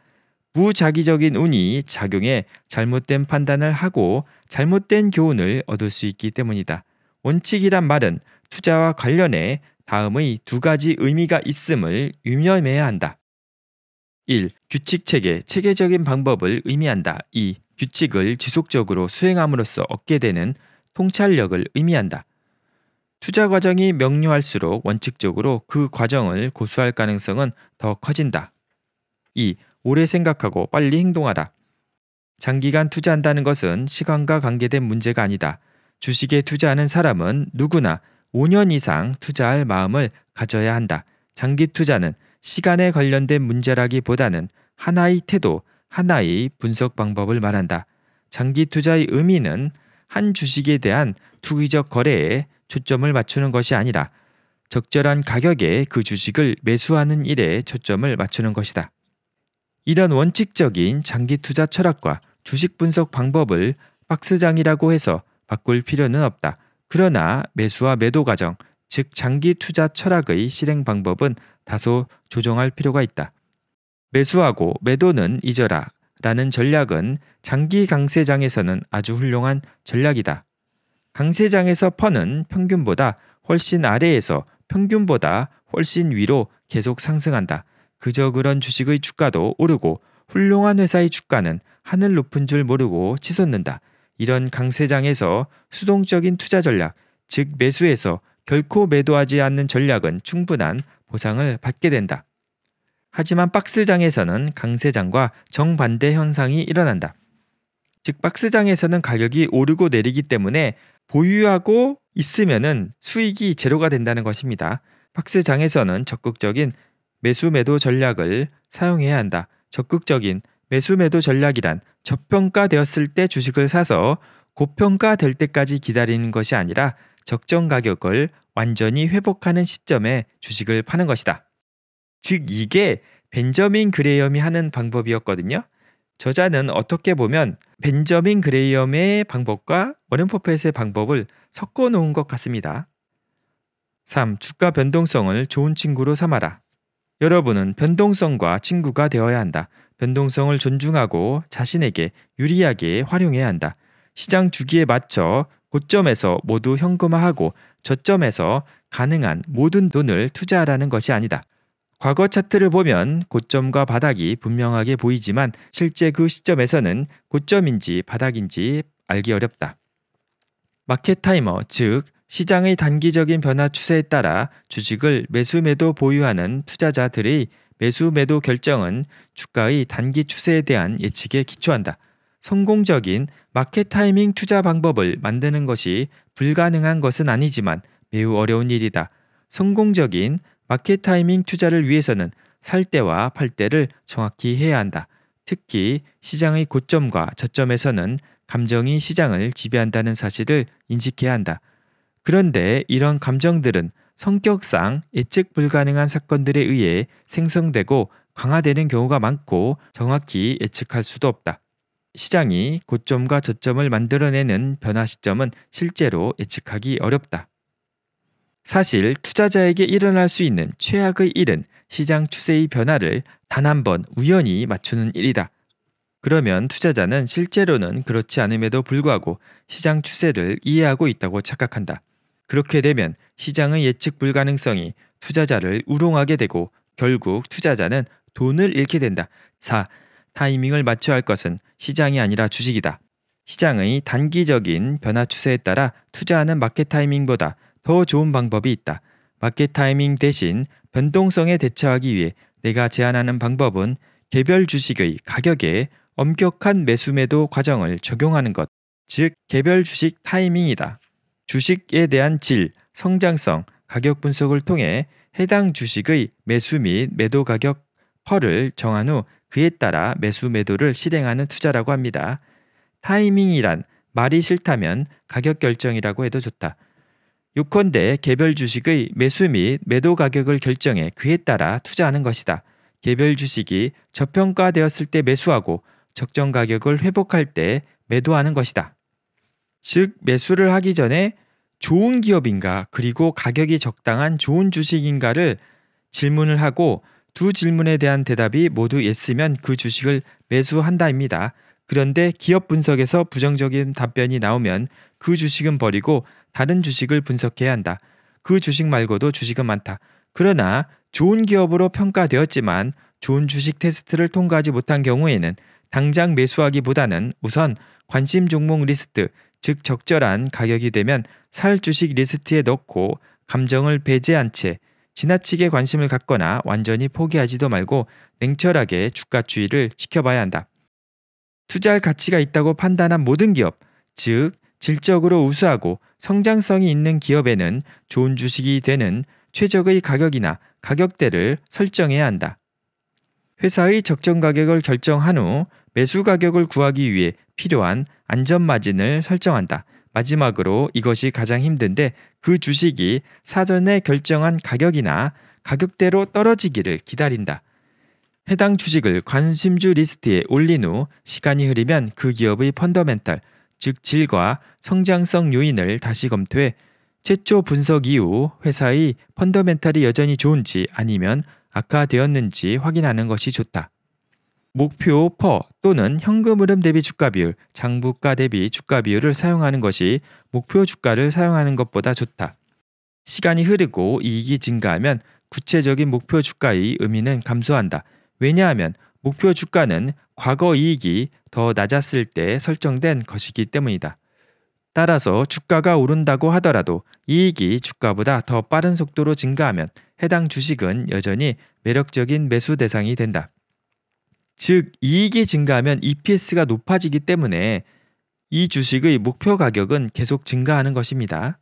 무자기적인 운이 작용해 잘못된 판단을 하고 잘못된 교훈을 얻을 수 있기 때문이다. 원칙이란 말은 투자와 관련해 다음의 두 가지 의미가 있음을 유념해야 한다. 1. 규칙 체계, 체계적인 방법을 의미한다. 2. 규칙을 지속적으로 수행함으로써 얻게 되는 통찰력을 의미한다. 투자 과정이 명료할수록 원칙적으로 그 과정을 고수할 가능성은 더 커진다. 2. 오래 생각하고 빨리 행동하라. 장기간 투자한다는 것은 시간과 관계된 문제가 아니다. 주식에 투자하는 사람은 누구나 5년 이상 투자할 마음을 가져야 한다. 장기 투자는 시간에 관련된 문제라기보다는 하나의 태도, 하나의 분석 방법을 말한다. 장기 투자의 의미는 한 주식에 대한 투기적 거래에 초점을 맞추는 것이 아니라 적절한 가격에 그 주식을 매수하는 일에 초점을 맞추는 것이다. 이런 원칙적인 장기 투자 철학과 주식 분석 방법을 박스장이라고 해서 바꿀 필요는 없다. 그러나 매수와 매도 과정, 즉 장기 투자 철학의 실행 방법은 다소 조정할 필요가 있다. 매수하고 매도는 잊어라 라는 전략은 장기 강세장에서는 아주 훌륭한 전략이다. 강세장에서 퍼는 평균보다 훨씬 아래에서 평균보다 훨씬 위로 계속 상승한다. 그저 그런 주식의 주가도 오르고 훌륭한 회사의 주가는 하늘 높은 줄 모르고 치솟는다. 이런 강세장에서 수동적인 투자 전략, 즉 매수에서 결코 매도하지 않는 전략은 충분한 보상을 받게 된다. 하지만 박스장에서는 강세장과 정반대 현상이 일어난다. 즉 박스장에서는 가격이 오르고 내리기 때문에 보유하고 있으면은 수익이 제로가 된다는 것입니다. 박스장에서는 적극적인 매수 매도 전략을 사용해야 한다. 적극적인 매수 매도 전략이란 저평가되었을 때 주식을 사서 고평가될 때까지 기다리는 것이 아니라 적정 가격을 완전히 회복하는 시점에 주식을 파는 것이다. 즉 이게 벤저민 그레이엄이 하는 방법이었거든요. 저자는 어떻게 보면 벤저민 그레이엄의 방법과 워렌 버핏의 방법을 섞어 놓은 것 같습니다. 3. 주가 변동성을 좋은 친구로 삼아라. 여러분은 변동성과 친구가 되어야 한다. 변동성을 존중하고 자신에게 유리하게 활용해야 한다. 시장 주기에 맞춰 고점에서 모두 현금화하고 저점에서 가능한 모든 돈을 투자하라는 것이 아니다. 과거 차트를 보면 고점과 바닥이 분명하게 보이지만 실제 그 시점에서는 고점인지 바닥인지 알기 어렵다. 마켓 타이머, 즉 시장의 단기적인 변화 추세에 따라 주식을 매수 매도 보유하는 투자자들의 매수 매도 결정은 주가의 단기 추세에 대한 예측에 기초한다. 성공적인 마켓 타이밍 투자 방법을 만드는 것이 불가능한 것은 아니지만 매우 어려운 일이다. 성공적인 마켓 타이밍 투자를 위해서는 살 때와 팔 때를 정확히 해야 한다. 특히 시장의 고점과 저점에서는 감정이 시장을 지배한다는 사실을 인식해야 한다. 그런데 이런 감정들은 성격상 예측 불가능한 사건들에 의해 생성되고 강화되는 경우가 많고 정확히 예측할 수도 없다. 시장이 고점과 저점을 만들어내는 변화 시점은 실제로 예측하기 어렵다. 사실 투자자에게 일어날 수 있는 최악의 일은 시장 추세의 변화를 단 한 번 우연히 맞추는 일이다. 그러면 투자자는 실제로는 그렇지 않음에도 불구하고 시장 추세를 이해하고 있다고 착각한다. 그렇게 되면 시장의 예측 불가능성이 투자자를 우롱하게 되고 결국 투자자는 돈을 잃게 된다. 4. 타이밍을 맞춰야 할 것은 시장이 아니라 주식이다. 시장의 단기적인 변화 추세에 따라 투자하는 마켓 타이밍보다 더 좋은 방법이 있다. 마켓 타이밍 대신 변동성에 대처하기 위해 내가 제안하는 방법은 개별 주식의 가격에 엄격한 매수매도 과정을 적용하는 것, 즉 개별 주식 타이밍이다. 주식에 대한 질, 성장성, 가격 분석을 통해 해당 주식의 매수 및 매도 가격 펄을 정한 후 그에 따라 매수 매도를 실행하는 투자라고 합니다. 타이밍이란 말이 싫다면 가격 결정이라고 해도 좋다. 요컨대 개별 주식의 매수 및 매도 가격을 결정해 그에 따라 투자하는 것이다. 개별 주식이 저평가되었을 때 매수하고 적정 가격을 회복할 때 매도하는 것이다. 즉, 매수를 하기 전에 좋은 기업인가 그리고 가격이 적당한 좋은 주식인가를 질문을 하고 두 질문에 대한 대답이 모두 예스면 그 주식을 매수한다입니다. 그런데 기업 분석에서 부정적인 답변이 나오면 그 주식은 버리고 다른 주식을 분석해야 한다. 그 주식 말고도 주식은 많다. 그러나 좋은 기업으로 평가되었지만 좋은 주식 테스트를 통과하지 못한 경우에는 당장 매수하기보다는 우선 관심 종목 리스트, 즉 적절한 가격이 되면 살 주식 리스트에 넣고 감정을 배제한 채 지나치게 관심을 갖거나 완전히 포기하지도 말고 냉철하게 주가 추이를 지켜봐야 한다. 투자할 가치가 있다고 판단한 모든 기업, 즉 질적으로 우수하고 성장성이 있는 기업에는 좋은 주식이 되는 최적의 가격이나 가격대를 설정해야 한다. 회사의 적정 가격을 결정한 후 매수 가격을 구하기 위해 필요한 안전마진을 설정한다. 마지막으로 이것이 가장 힘든데 그 주식이 사전에 결정한 가격이나 가격대로 떨어지기를 기다린다. 해당 주식을 관심주 리스트에 올린 후 시간이 흐르면 그 기업의 펀더멘탈, 즉 질과 성장성 요인을 다시 검토해 최초 분석 이후 회사의 펀더멘탈이 여전히 좋은지 아니면 악화되었는지 확인하는 것이 좋다. 목표 퍼 또는 현금 흐름 대비 주가 비율, 장부가 대비 주가 비율을 사용하는 것이 목표 주가를 사용하는 것보다 좋다. 시간이 흐르고 이익이 증가하면 구체적인 목표 주가의 의미는 감소한다. 왜냐하면 목표 주가는 과거 이익이 더 낮았을 때 설정된 것이기 때문이다. 따라서 주가가 오른다고 하더라도 이익이 주가보다 더 빠른 속도로 증가하면 해당 주식은 여전히 매력적인 매수 대상이 된다. 즉 이익이 증가하면 EPS가 높아지기 때문에 이 주식의 목표 가격은 계속 증가하는 것입니다.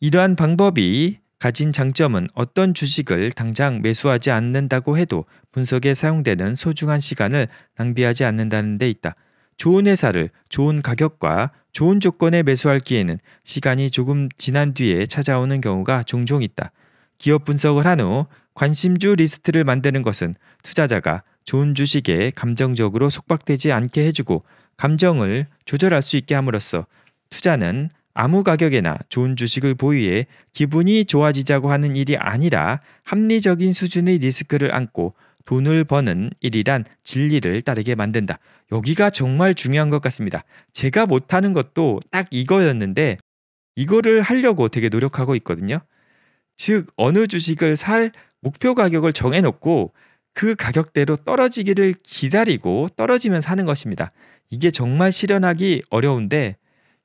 이러한 방법이 가진 장점은 어떤 주식을 당장 매수하지 않는다고 해도 분석에 사용되는 소중한 시간을 낭비하지 않는다는 데 있다. 좋은 회사를 좋은 가격과 좋은 조건에 매수할 기에는 시간이 조금 지난 뒤에 찾아오는 경우가 종종 있다. 기업 분석을 한 후 관심주 리스트를 만드는 것은 투자자가 좋은 주식에 감정적으로 속박되지 않게 해주고 감정을 조절할 수 있게 함으로써 투자는 아무 가격에나 좋은 주식을 보유해 기분이 좋아지자고 하는 일이 아니라 합리적인 수준의 리스크를 안고 돈을 버는 일이란 진리를 따르게 만든다. 여기가 정말 중요한 것 같습니다. 제가 못하는 것도 딱 이거였는데 이거를 하려고 되게 노력하고 있거든요. 즉, 어느 주식을 살 목표 가격을 정해놓고 그 가격대로 떨어지기를 기다리고 떨어지면 사는 것입니다. 이게 정말 실현하기 어려운데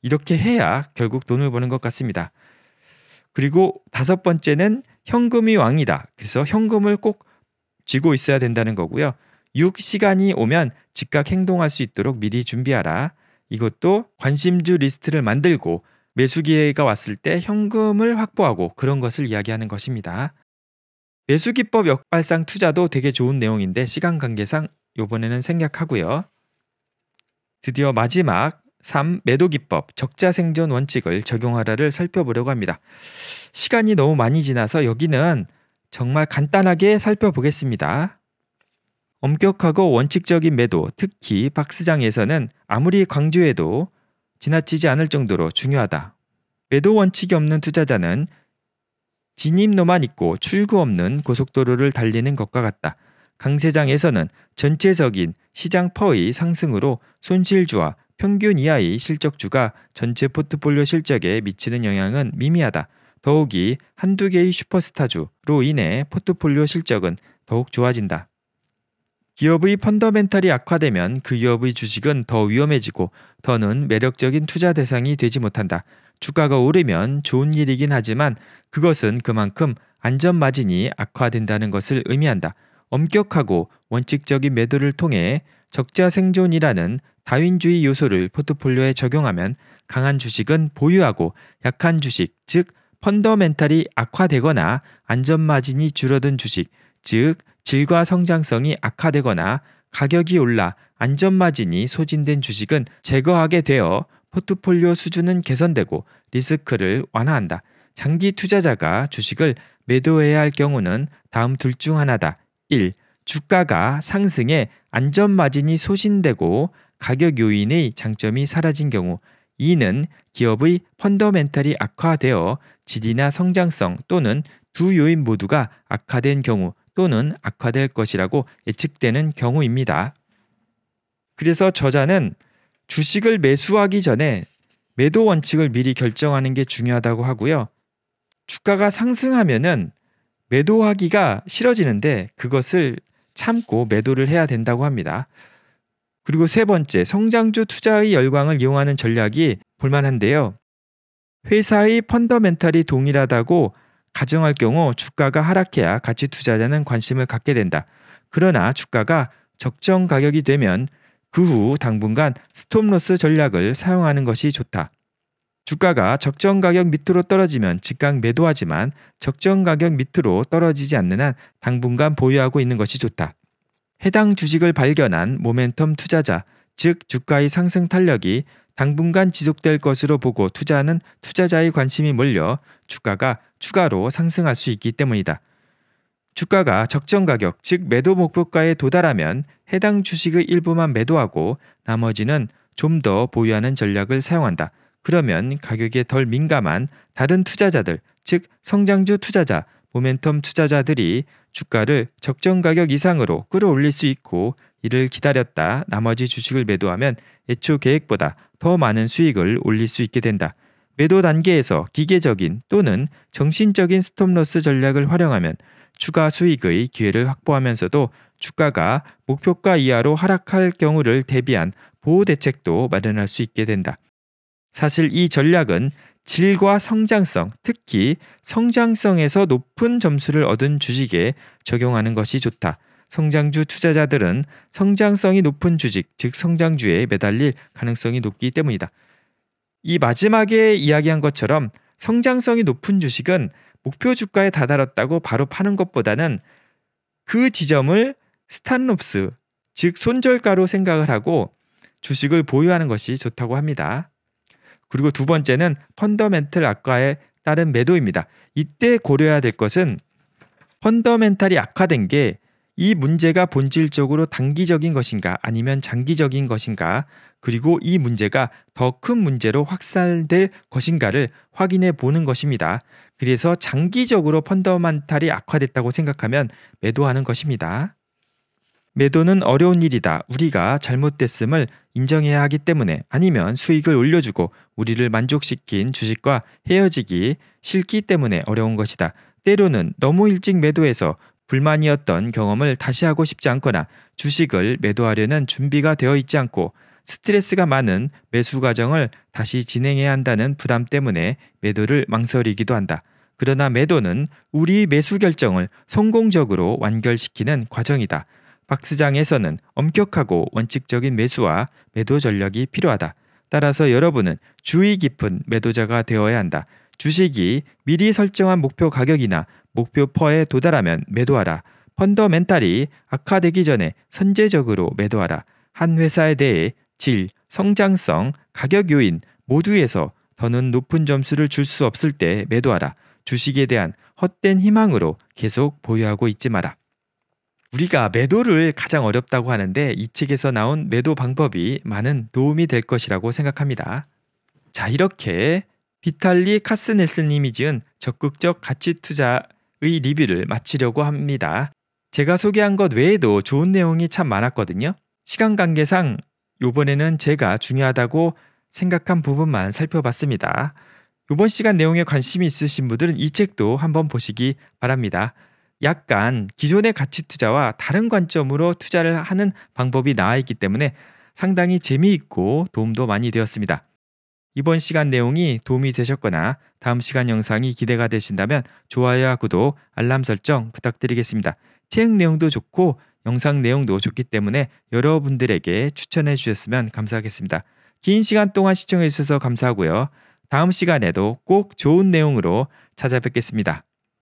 이렇게 해야 결국 돈을 버는 것 같습니다. 그리고 다섯 번째는 현금이 왕이다. 그래서 현금을 꼭 쥐고 있어야 된다는 거고요. 6시간이 오면 즉각 행동할 수 있도록 미리 준비하라. 이것도 관심주 리스트를 만들고 매수 기회가 왔을 때 현금을 확보하고 그런 것을 이야기하는 것입니다. 매수기법 역발상 투자도 되게 좋은 내용인데 시간 관계상 요번에는 생략하고요. 드디어 마지막 3. 매도기법 적자생존 원칙을 적용하라를 살펴보려고 합니다. 시간이 너무 많이 지나서 여기는 정말 간단하게 살펴보겠습니다. 엄격하고 원칙적인 매도, 특히 박스장에서는 아무리 강조해도 지나치지 않을 정도로 중요하다. 매도 원칙이 없는 투자자는 진입로만 있고 출구 없는 고속도로를 달리는 것과 같다. 강세장에서는 전체적인 시장 퍼의 상승으로 손실주와 평균 이하의 실적주가 전체 포트폴리오 실적에 미치는 영향은 미미하다. 더욱이 한두 개의 슈퍼스타주로 인해 포트폴리오 실적은 더욱 좋아진다. 기업의 펀더멘탈이 악화되면 그 기업의 주식은 더 위험해지고 더는 매력적인 투자 대상이 되지 못한다. 주가가 오르면 좋은 일이긴 하지만 그것은 그만큼 안전 마진이 악화된다는 것을 의미한다. 엄격하고 원칙적인 매도를 통해 적자 생존이라는 다윈주의 요소를 포트폴리오에 적용하면 강한 주식은 보유하고 약한 주식, 즉 펀더멘탈이 악화되거나 안전 마진이 줄어든 주식, 즉 질과 성장성이 악화되거나 가격이 올라 안전마진이 소진된 주식은 제거하게 되어 포트폴리오 수준은 개선되고 리스크를 완화한다. 장기 투자자가 주식을 매도해야 할 경우는 다음 둘 중 하나다. 1. 주가가 상승해 안전마진이 소진되고 가격 요인의 장점이 사라진 경우 2는 기업의 펀더멘탈이 악화되어 질이나 성장성 또는 두 요인 모두가 악화된 경우 또는 악화될 것이라고 예측되는 경우입니다. 그래서 저자는 주식을 매수하기 전에 매도 원칙을 미리 결정하는 게 중요하다고 하고요. 주가가 상승하면은 매도하기가 싫어지는데 그것을 참고 매도를 해야 된다고 합니다. 그리고 세 번째, 성장주 투자의 열광을 이용하는 전략이 볼만한데요. 회사의 펀더멘탈이 동일하다고 가정할 경우 주가가 하락해야 가치 투자자는 관심을 갖게 된다. 그러나 주가가 적정 가격이 되면 그 후 당분간 스톱로스 전략을 사용하는 것이 좋다. 주가가 적정 가격 밑으로 떨어지면 즉각 매도하지만 적정 가격 밑으로 떨어지지 않는 한 당분간 보유하고 있는 것이 좋다. 해당 주식을 발견한 모멘텀 투자자, 즉 주가의 상승 탄력이 당분간 지속될 것으로 보고 투자하는 투자자의 관심이 몰려 주가가 추가로 상승할 수 있기 때문이다. 주가가 적정 가격, 즉 매도 목표가에 도달하면 해당 주식의 일부만 매도하고 나머지는 좀 더 보유하는 전략을 사용한다. 그러면 가격에 덜 민감한 다른 투자자들, 즉 성장주 투자자, 모멘텀 투자자들이 주가를 적정 가격 이상으로 끌어올릴 수 있고 이를 기다렸다 나머지 주식을 매도하면 애초 계획보다 더 많은 수익을 올릴 수 있게 된다. 매도 단계에서 기계적인 또는 정신적인 스톱러스 전략을 활용하면 추가 수익의 기회를 확보하면서도 주가가 목표가 이하로 하락할 경우를 대비한 보호 대책도 마련할 수 있게 된다. 사실 이 전략은 질과 성장성, 특히 성장성에서 높은 점수를 얻은 주식에 적용하는 것이 좋다. 성장주 투자자들은 성장성이 높은 주식, 즉 성장주에 매달릴 가능성이 높기 때문이다. 이 마지막에 이야기한 것처럼 성장성이 높은 주식은 목표 주가에 다다랐다고 바로 파는 것보다는 그 지점을 스탄롭스, 즉 손절가로 생각을 하고 주식을 보유하는 것이 좋다고 합니다. 그리고 두 번째는 펀더멘털 악화에 따른 매도입니다. 이때 고려해야 될 것은 펀더멘탈이 악화된 게이 문제가 본질적으로 단기적인 것인가 아니면 장기적인 것인가 그리고 이 문제가 더 큰 문제로 확산될 것인가를 확인해 보는 것입니다. 그래서 장기적으로 펀더멘탈이 악화됐다고 생각하면 매도하는 것입니다. 매도는 어려운 일이다. 우리가 잘못됐음을 인정해야 하기 때문에 아니면 수익을 올려주고 우리를 만족시킨 주식과 헤어지기 싫기 때문에 어려운 것이다. 때로는 너무 일찍 매도해서 불만이었던 경험을 다시 하고 싶지 않거나 주식을 매도하려는 준비가 되어 있지 않고 스트레스가 많은 매수 과정을 다시 진행해야 한다는 부담 때문에 매도를 망설이기도 한다. 그러나 매도는 우리 매수 결정을 성공적으로 완결시키는 과정이다. 박스장에서는 엄격하고 원칙적인 매수와 매도 전략이 필요하다. 따라서 여러분은 주의 깊은 매도자가 되어야 한다. 주식이 미리 설정한 목표 가격이나 목표 퍼에 도달하면 매도하라. 펀더멘탈이 악화되기 전에 선제적으로 매도하라. 한 회사에 대해 질, 성장성, 가격 요인 모두에서 더는 높은 점수를 줄 수 없을 때 매도하라. 주식에 대한 헛된 희망으로 계속 보유하고 있지 마라. 우리가 매도를 가장 어렵다고 하는데 이 책에서 나온 매도 방법이 많은 도움이 될 것이라고 생각합니다. 자, 이렇게 비탈리 카스넬스님이 지은 적극적 가치 투자의 리뷰를 마치려고 합니다. 제가 소개한 것 외에도 좋은 내용이 참 많았거든요. 시간 관계상 요번에는 제가 중요하다고 생각한 부분만 살펴봤습니다. 이번 시간 내용에 관심이 있으신 분들은 이 책도 한번 보시기 바랍니다. 약간 기존의 가치 투자와 다른 관점으로 투자를 하는 방법이 나와 있기 때문에 상당히 재미있고 도움도 많이 되었습니다. 이번 시간 내용이 도움이 되셨거나 다음 시간 영상이 기대가 되신다면 좋아요와 구독, 알람 설정 부탁드리겠습니다. 책 내용도 좋고 영상 내용도 좋기 때문에 여러분들에게 추천해 주셨으면 감사하겠습니다. 긴 시간 동안 시청해 주셔서 감사하고요. 다음 시간에도 꼭 좋은 내용으로 찾아뵙겠습니다.